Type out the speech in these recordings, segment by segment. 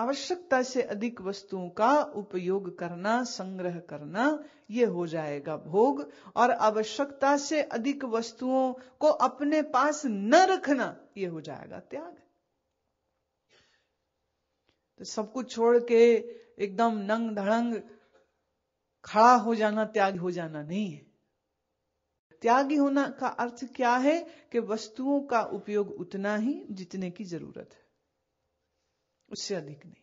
आवश्यकता से अधिक वस्तुओं का उपयोग करना संग्रह करना ये हो जाएगा भोग और आवश्यकता से अधिक वस्तुओं को अपने पास न रखना ये हो जाएगा त्याग तो सब कुछ छोड़ के एकदम नंग धड़ंग खड़ा हो जाना त्याग हो जाना नहीं है त्यागी होना का अर्थ क्या है कि वस्तुओं का उपयोग उतना ही जितने की जरूरत है उससे अधिक नहीं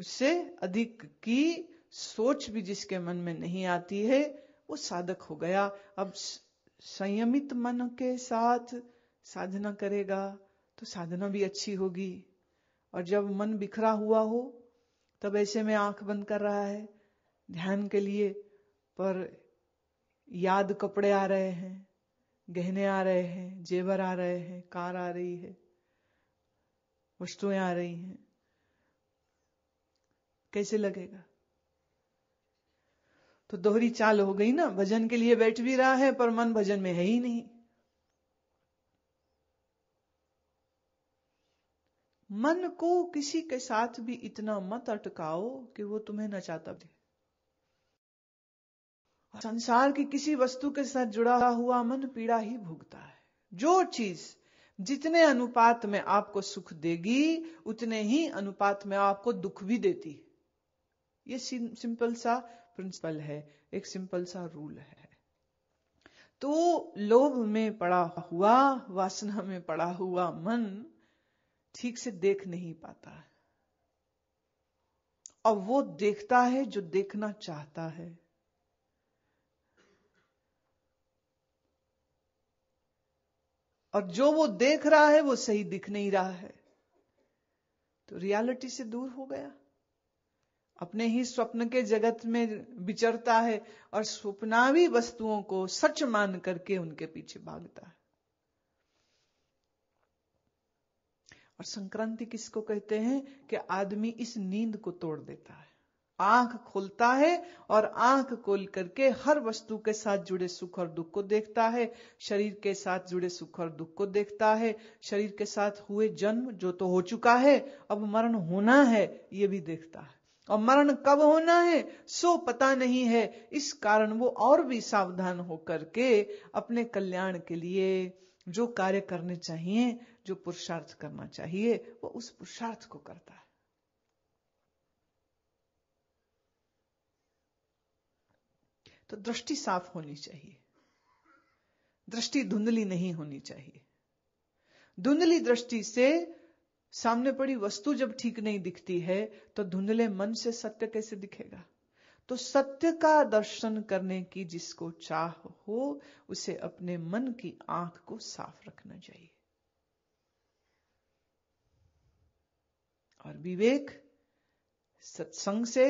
उससे अधिक की सोच भी जिसके मन में नहीं आती है वो साधक हो गया अब संयमित मन के साथ साधना करेगा तो साधना भी अच्छी होगी और जब मन बिखरा हुआ हो तब ऐसे में आंख बंद कर रहा है ध्यान के लिए पर याद कपड़े आ रहे हैं गहने आ रहे हैं जेवर आ रहे हैं कार आ रही है वस्तुएं आ रही हैं कैसे लगेगा तो दोहरी चाल हो गई ना भजन के लिए बैठ भी रहा है पर मन भजन में है ही नहीं मन को किसी के साथ भी इतना मत अटकाओ कि वो तुम्हें नचाता दे संसार की किसी वस्तु के साथ जुड़ा हुआ मन पीड़ा ही भुगता है जो चीज जितने अनुपात में आपको सुख देगी उतने ही अनुपात में आपको दुख भी देती ये सिंपल सा प्रिंसिपल है एक सिंपल सा रूल है तो लोभ में पड़ा हुआ वासना में पड़ा हुआ मन ठीक से देख नहीं पाता है और वो देखता है जो देखना चाहता है और जो वो देख रहा है वो सही दिख नहीं रहा है तो रियलिटी से दूर हो गया अपने ही स्वप्न के जगत में विचरता है और स्वप्नावी वस्तुओं को सच मान करके उनके पीछे भागता है और संक्रांति किसको कहते हैं कि आदमी इस नींद को तोड़ देता है आंख खुलता है और आंख खोल करके हर वस्तु के साथ जुड़े सुख और दुख को देखता है शरीर के साथ जुड़े सुख और दुख को देखता है शरीर के साथ हुए जन्म जो तो हो चुका है अब मरण होना है ये भी देखता है और मरण कब होना है सो पता नहीं है इस कारण वो और भी सावधान होकर के अपने कल्याण के लिए जो कार्य करने चाहिए जो पुरुषार्थ करना चाहिए वो उस पुरुषार्थ को करता है तो दृष्टि साफ होनी चाहिए दृष्टि धुंधली नहीं होनी चाहिए धुंधली दृष्टि से सामने पड़ी वस्तु जब ठीक नहीं दिखती है तो धुंधले मन से सत्य कैसे दिखेगा तो सत्य का दर्शन करने की जिसको चाह हो उसे अपने मन की आंख को साफ रखना चाहिए और विवेक सत्संग से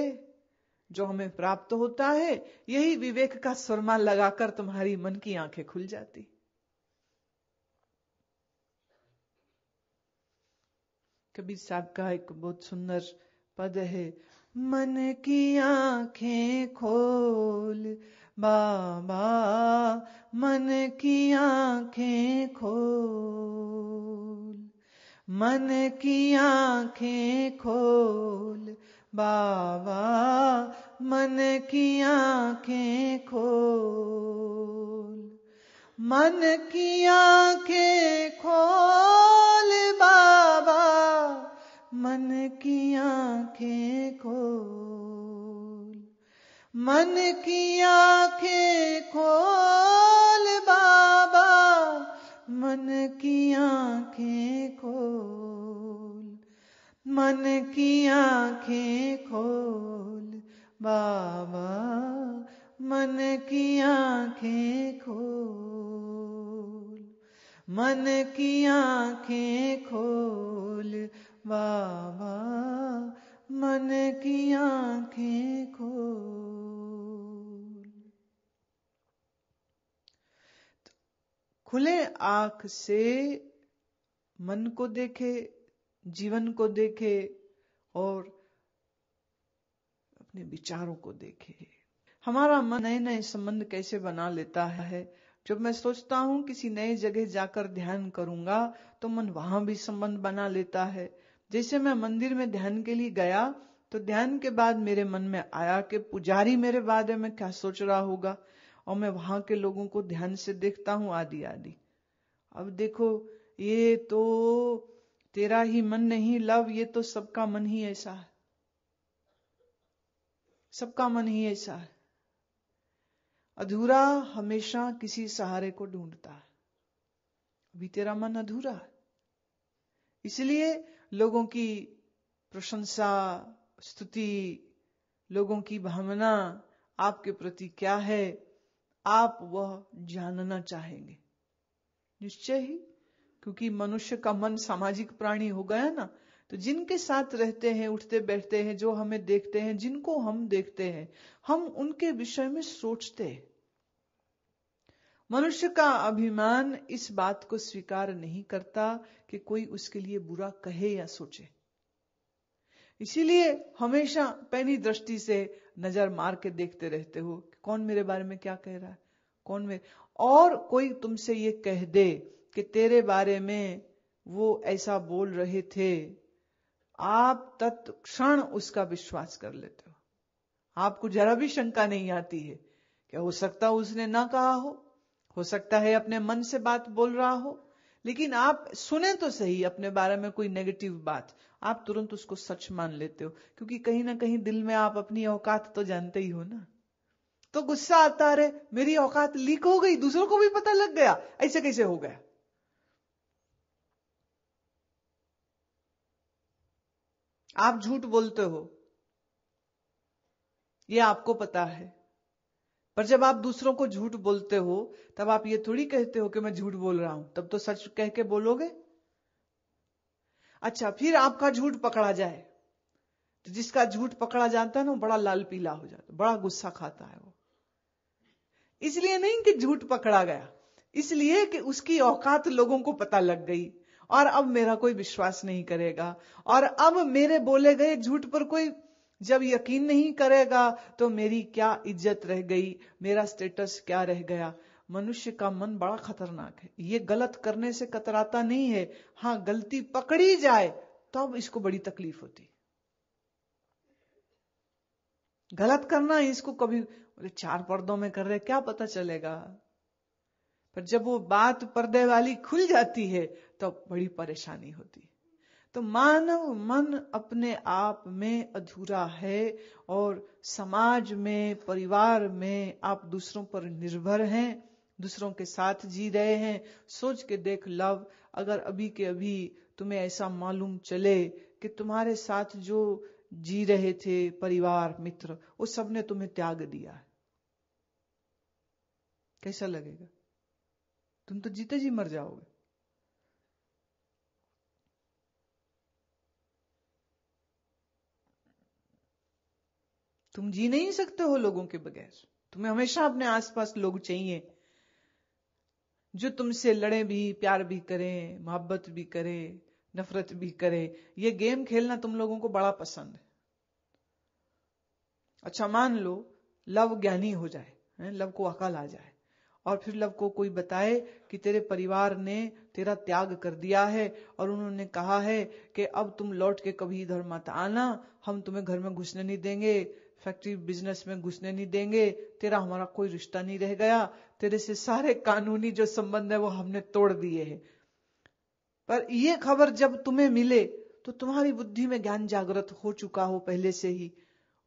जो हमें प्राप्त होता है यही विवेक का सुरमा लगाकर तुम्हारी मन की आंखें खुल जाती कबीर साहब का एक बहुत सुंदर पद है मन की आंखें खोल बाबा मन की आंखें खोल मन की आंखें खोल बाबा मन की आंखें खोल मन की आंखें खोल बाबा मन की आंखें खोल मन की आ मन की आंखें खोल बाबा मन की आंखें खोल मन की आंखें खोल बाबा मन की आंखें खोल तो खुले आंख से मन को देखे जीवन को देखे और अपने विचारों को देखे हमारा मन नए नए संबंध कैसे बना लेता है जब मैं सोचता हूँ किसी नए जगह जाकर ध्यान करूंगा तो मन वहां भी संबंध बना लेता है जैसे मैं मंदिर में ध्यान के लिए गया तो ध्यान के बाद मेरे मन में आया कि पुजारी मेरे बारे में क्या सोच रहा होगा और मैं वहां के लोगों को ध्यान से देखता हूँ आदि आदि अब देखो ये तो तेरा ही मन नहीं लव ये तो सबका मन ही ऐसा है सबका मन ही ऐसा है अधूरा हमेशा किसी सहारे को ढूंढता है अभी तेरा मन अधूरा है इसलिए लोगों की प्रशंसा स्तुति लोगों की भावना आपके प्रति क्या है आप वह जानना चाहेंगे निश्चय ही क्योंकि मनुष्य का मन सामाजिक प्राणी हो गया ना तो जिनके साथ रहते हैं उठते बैठते हैं जो हमें देखते हैं जिनको हम देखते हैं हम उनके विषय में सोचते हैं मनुष्य का अभिमान इस बात को स्वीकार नहीं करता कि कोई उसके लिए बुरा कहे या सोचे इसीलिए हमेशा पैनी दृष्टि से नजर मार के देखते रहते हो कि कौन मेरे बारे में क्या कह रहा है कौन मेरे और कोई तुमसे ये कह दे कि तेरे बारे में वो ऐसा बोल रहे थे आप तत्क्षण उसका विश्वास कर लेते हो आपको जरा भी शंका नहीं आती है क्या हो सकता उसने ना कहा हो हो सकता है अपने मन से बात बोल रहा हो लेकिन आप सुने तो सही अपने बारे में कोई नेगेटिव बात आप तुरंत उसको सच मान लेते हो क्योंकि कहीं ना कहीं दिल में आप अपनी औकात तो जानते ही हो ना तो गुस्सा आता रहे मेरी औकात लीक हो गई दूसरों को भी पता लग गया ऐसे कैसे हो गया आप झूठ बोलते हो यह आपको पता है पर जब आप दूसरों को झूठ बोलते हो तब आप ये थोड़ी कहते हो कि मैं झूठ बोल रहा हूं तब तो सच कह के बोलोगे अच्छा फिर आपका झूठ पकड़ा जाए तो जिसका झूठ पकड़ा जाता है ना बड़ा लाल पीला हो जाता बड़ा गुस्सा खाता है वो इसलिए नहीं कि झूठ पकड़ा गया इसलिए कि उसकी औकात लोगों को पता लग गई और अब मेरा कोई विश्वास नहीं करेगा और अब मेरे बोले गए झूठ पर कोई जब यकीन नहीं करेगा तो मेरी क्या इज्जत रह गई मेरा स्टेटस क्या रह गया मनुष्य का मन बड़ा खतरनाक है ये गलत करने से कतराता नहीं है हाँ गलती पकड़ी जाए तब तो इसको बड़ी तकलीफ होती गलत करना इसको कभी चार पर्दों में कर रहे क्या पता चलेगा पर जब वो बात पर्दे वाली खुल जाती है तो बड़ी परेशानी होती है तो मानव मन अपने आप में अधूरा है और समाज में परिवार में आप दूसरों पर निर्भर हैं दूसरों के साथ जी रहे हैं सोच के देख लव अगर अभी के अभी तुम्हें ऐसा मालूम चले कि तुम्हारे साथ जो जी रहे थे परिवार मित्र वो सबने तुम्हें त्याग दिया है कैसा लगेगा तुम तो जीते जी मर जाओगे तुम जी नहीं सकते हो लोगों के बगैर तुम्हें हमेशा अपने आसपास लोग चाहिए जो तुमसे लड़े भी प्यार भी करें मोहब्बत भी करें नफरत भी करें ये गेम खेलना तुम लोगों को बड़ा पसंद है अच्छा मान लो लव ज्ञानी हो जाए लव को अकल आ जाए और फिर लव को कोई बताए कि तेरे परिवार ने तेरा त्याग कर दिया है और उन्होंने कहा है कि अब तुम लौट के कभी इधर मत आना हम तुम्हें घर में घुसने नहीं देंगे फैक्ट्री बिजनेस में घुसने नहीं देंगे तेरा हमारा कोई रिश्ता नहीं रह गया तेरे से सारे कानूनी जो संबंध है वो हमने तोड़ दिए है पर ये खबर जब तुम्हें मिले तो तुम्हारी बुद्धि में ज्ञान जागृत हो चुका हो पहले से ही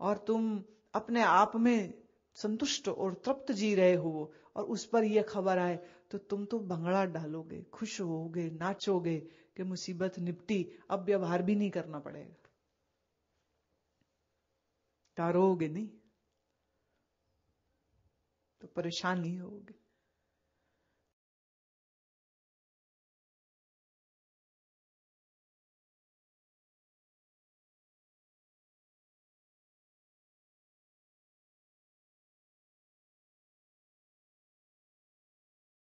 और तुम अपने आप में संतुष्ट और तृप्त जी रहे हो और उस पर यह खबर आए तो तुम तो भंगड़ा डालोगे खुश होोगे नाचोगे कि मुसीबत निपटी अब व्यवहार भी नहीं करना पड़ेगा टारोगे नहीं तो परेशान नहीं होगे